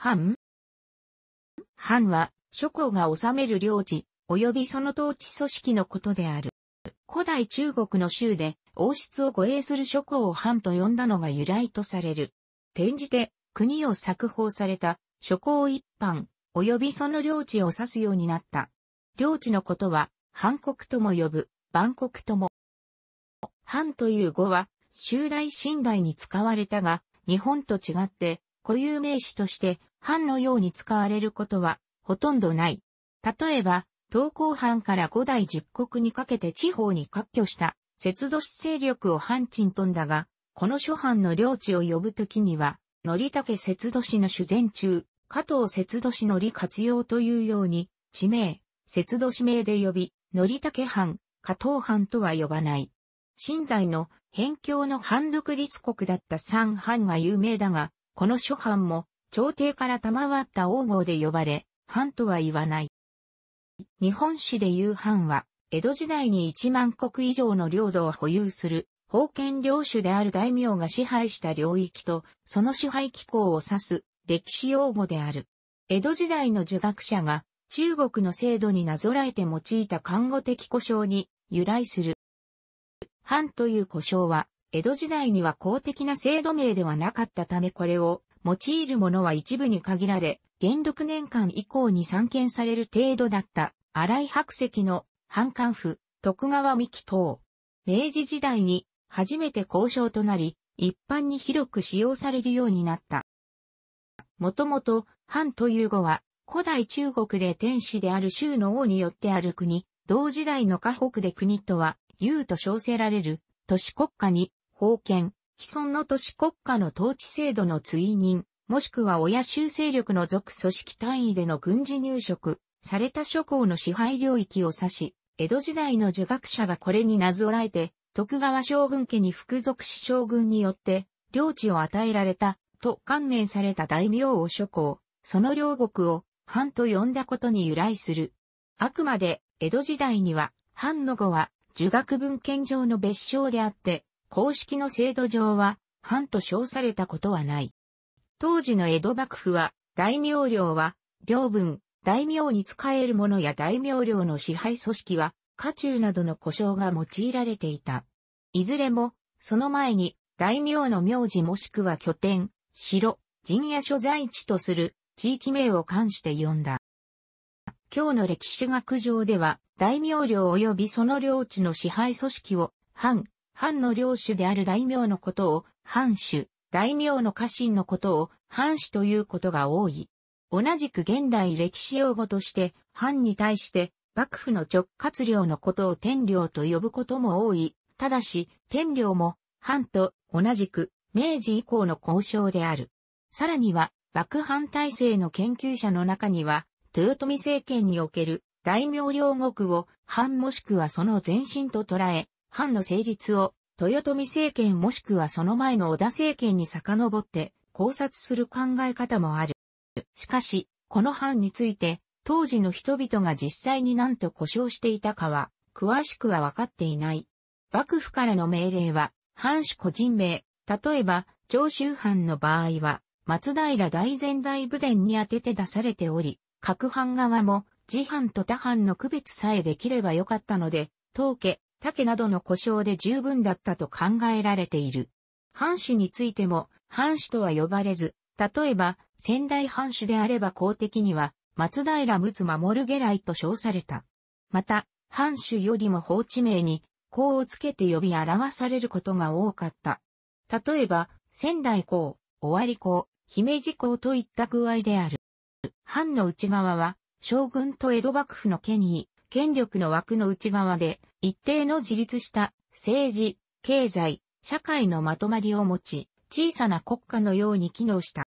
藩藩は、諸侯が治める領地、及びその統治組織のことである。古代中国の州で、王室を護衛する諸侯を藩と呼んだのが由来とされる。転じて、国を作法された、諸侯一般、及びその領地を指すようになった。領地のことは、藩国とも呼ぶ、万国とも。藩という語は、集大信代に使われたが、日本と違って、固有名詞として藩のように使われることはほとんどない。例えば、東高藩から五代十国にかけて地方に割拠した節度市勢力を藩鎮とんだが、この諸藩の領地を呼ぶときには、のりたけ節度市の主前中、加藤節度市の利活用というように、地名、節度市名で呼び、のりたけ藩、加藤藩とは呼ばない。新代の辺境の藩独立国だった三藩が有名だが、この諸藩も朝廷から賜った王号で呼ばれ、藩とは言わない。日本史で言う藩は、江戸時代に1万国以上の領土を保有する、封建領主である大名が支配した領域と、その支配機構を指す歴史用語である。江戸時代の儒学者が中国の制度になぞらえて用いた看護的故障に由来する。藩という故障は、江戸時代には公的な制度名ではなかったためこれを用いるものは一部に限られ、元禄年間以降に散見される程度だった荒井白石の藩官府、徳川三木等。明治時代に初めて交渉となり、一般に広く使用されるようになった。もともと、藩という語は、古代中国で天使である州の王によってある国、同時代の河北で国とは、優と称せられる、都市国家に、封建、既存の都市国家の統治制度の追認、もしくは親州勢力の属組織単位での軍事入植、された諸侯の支配領域を指し、江戸時代の儒学者がこれになぞらえて、徳川将軍家に服属し将軍によって、領地を与えられた、と観念された大名を諸侯、その領国を、藩と呼んだことに由来する。あくまで、江戸時代には、藩の語は、儒学文献上の別称であって、公式の制度上は、藩と称されたことはない。当時の江戸幕府は、大名領は、領分、大名に仕える者や大名領の支配組織は、家中などの故障が用いられていた。いずれも、その前に、大名の名字もしくは拠点、城、陣や所在地とする地域名を冠して呼んだ。今日の歴史学上では、大名領及びその領地の支配組織を、藩、藩の領主である大名のことを、藩主、大名の家臣のことを、藩主ということが多い。同じく現代歴史用語として、藩に対して、幕府の直轄領のことを天領と呼ぶことも多い。ただし、天領も、藩と同じく、明治以降の交渉である。さらには、幕藩体制の研究者の中には、豊臣政権における大名領国を藩もしくはその前身と捉え、藩の成立を、豊臣政権もしくはその前の織田政権に遡って考察する考え方もある。しかし、この藩について、当時の人々が実際に何と故障していたかは、詳しくは分かっていない。幕府からの命令は、藩主個人名、例えば、長州藩の場合は、松平大前大武殿に当てて出されており、各藩側も、自藩と他藩の区別さえできればよかったので、当家、竹などの故障で十分だったと考えられている。藩士についても、藩士とは呼ばれず、例えば、仙台藩士であれば公的には、松平陸奥守下来と称された。また、藩主よりも法地名に、公をつけて呼び表されることが多かった。例えば、仙台公、尾張公、姫路公といった具合である。藩の内側は、将軍と江戸幕府の権威、権力の枠の内側で、一定の自立した政治、経済、社会のまとまりを持ち、小さな国家のように機能した。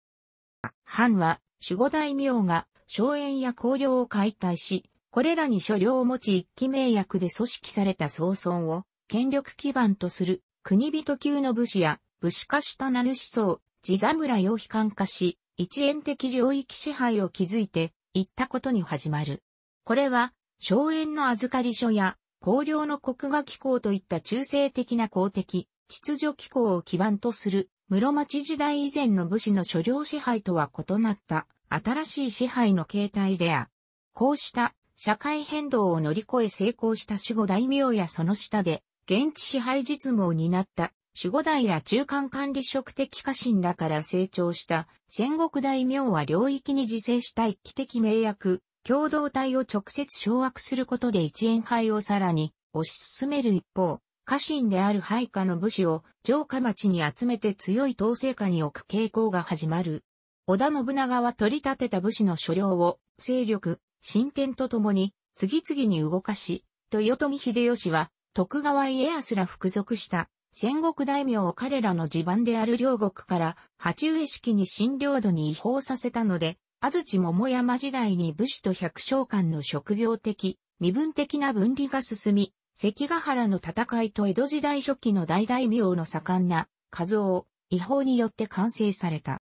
藩は、守護大名が、荘園や公領を解体し、これらに所領を持ち一期名役で組織された総村を、権力基盤とする、国人級の武士や、武士化したなる思想、地侍を悲観化し、一円的領域支配を築いて、いったことに始まる。これは、荘園の預かり所や、公領の国画機構といった中性的な公的、秩序機構を基盤とする、室町時代以前の武士の所領支配とは異なった、新しい支配の形態であ。こうした社会変動を乗り越え成功した守護大名やその下で、現地支配実務を担った守護大ら中間管理職的家臣らから成長した戦国大名は領域に自生した一期的名役、共同体を直接掌握することで一円廃をさらに推し進める一方、家臣である配下の武士を城下町に集めて強い統制下に置く傾向が始まる。織田信長は取り立てた武士の所領を勢力、進展とともに次々に動かし、豊臣秀吉は徳川家康ら服属した戦国大名を彼らの地盤である両国から鉢植式に新領土に違法させたので、安土桃山時代に武士と百姓間の職業的、身分的な分離が進み、関ヶ原の戦いと江戸時代初期の大大名の盛んな数を違法によって完成された。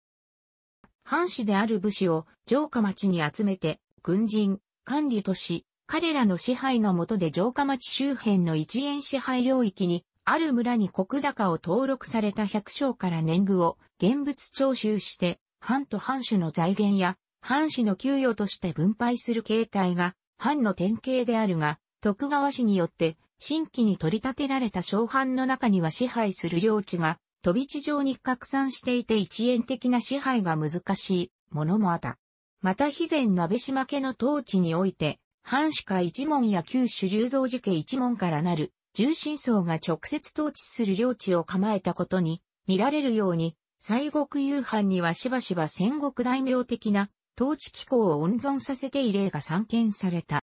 藩士である武士を城下町に集めて、軍人、管理とし、彼らの支配の下で城下町周辺の一円支配領域に、ある村に国高を登録された百姓から年貢を現物徴収して、藩と藩主の財源や藩士の給与として分配する形態が、藩の典型であるが、徳川氏によって新規に取り立てられた小藩の中には支配する領地が飛び地上に拡散していて一円的な支配が難しいものもあった。また肥前鍋島家の統治において、藩士か一門や九州流蔵寺家一門からなる重臣層が直接統治する領地を構えたことに見られるように、西国夕飯にはしばしば戦国大名的な統治機構を温存させて異例が散見された。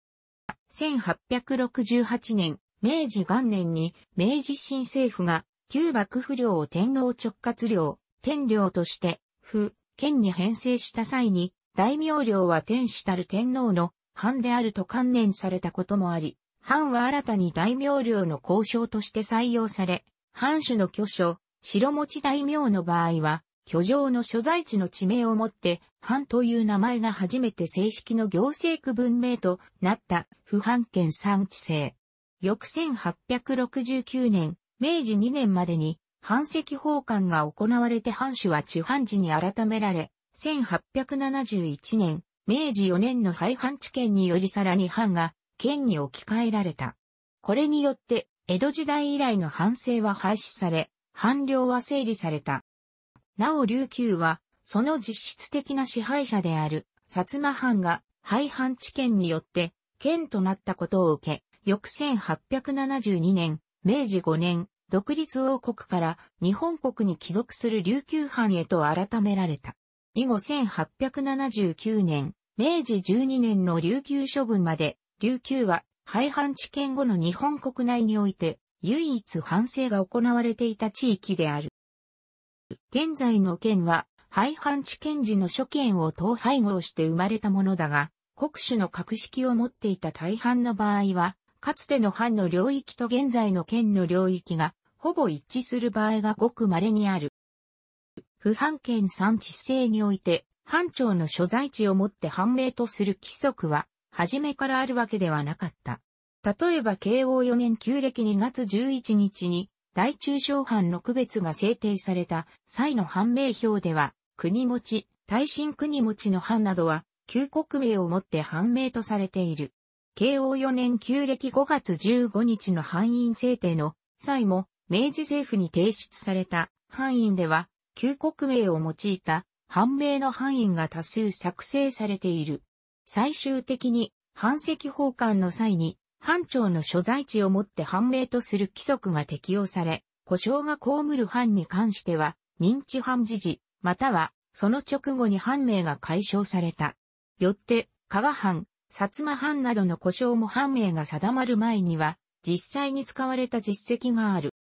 1868年、明治元年に明治新政府が旧幕府領を天皇直轄領、天領として、府、県に編成した際に、大名領は天使たる天皇の藩であると観念されたこともあり、藩は新たに大名領の交渉として採用され、藩主の巨匠、白持大名の場合は、居城の所在地の地名をもって、藩という名前が初めて正式の行政区分名となった不藩県三地制。翌1869年、明治2年までに、藩籍奉還が行われて藩主は地藩寺に改められ、1871年、明治4年の廃藩置県によりさらに藩が県に置き換えられた。これによって、江戸時代以来の藩政は廃止され、藩領は整理された。なお琉球は、その実質的な支配者である、薩摩藩が、廃藩置県によって、県となったことを受け、翌1872年、明治5年、独立王国から日本国に帰属する琉球藩へと改められた。以後1879年、明治12年の琉球処分まで、琉球は廃藩置県後の日本国内において、唯一反省が行われていた地域である。現在の県は、廃藩置県時の諸県を統廃合して生まれたものだが、国主の格式を持っていた大半の場合は、かつての藩の領域と現在の県の領域が、ほぼ一致する場合がごく稀にある。不藩県産地制において、藩庁の所在地をもって判明とする規則は、初めからあるわけではなかった。例えば慶応4年旧暦2月11日に、大中小藩の区別が制定された際の判明表では、国持ち、大新国持ちの藩などは、旧国名をもって判明とされている。慶応4年旧暦5月15日の藩院制定の際も、明治政府に提出された藩院では、旧国名を用いた判明の藩院が多数作成されている。最終的に、藩籍奉還の際に、藩庁の所在地をもって判明とする規則が適用され、故障が被る藩に関しては、認知藩時事、または、その直後に藩名が解消された。よって、加賀藩、薩摩藩などの故障も藩名が定まる前には、実際に使われた実績がある。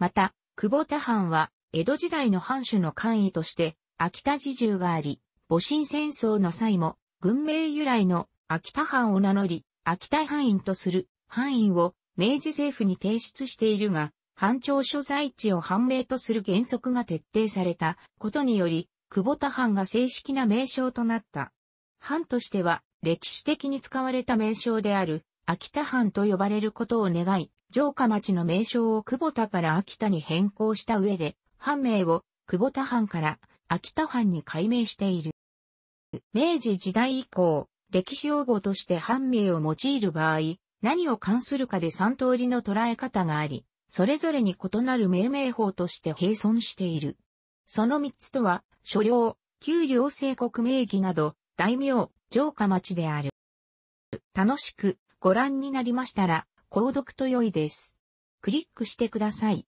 また、久保田藩は、江戸時代の藩主の官位として、秋田侍従があり、戊辰戦争の際も、軍名由来の秋田藩を名乗り、秋田範囲とする範囲を明治政府に提出しているが、藩庁所在地を判明とする原則が徹底されたことにより、久保田藩が正式な名称となった。藩としては歴史的に使われた名称である秋田藩と呼ばれることを願い、城下町の名称を久保田から秋田に変更した上で、藩名を久保田藩から秋田藩に改名している。明治時代以降、歴史用語として判明を用いる場合、何を関するかで3通りの捉え方があり、それぞれに異なる命名法として併存している。その3つとは、所領、給料制国名義など、大名、城下町である。楽しくご覧になりましたら、購読と良いです。クリックしてください。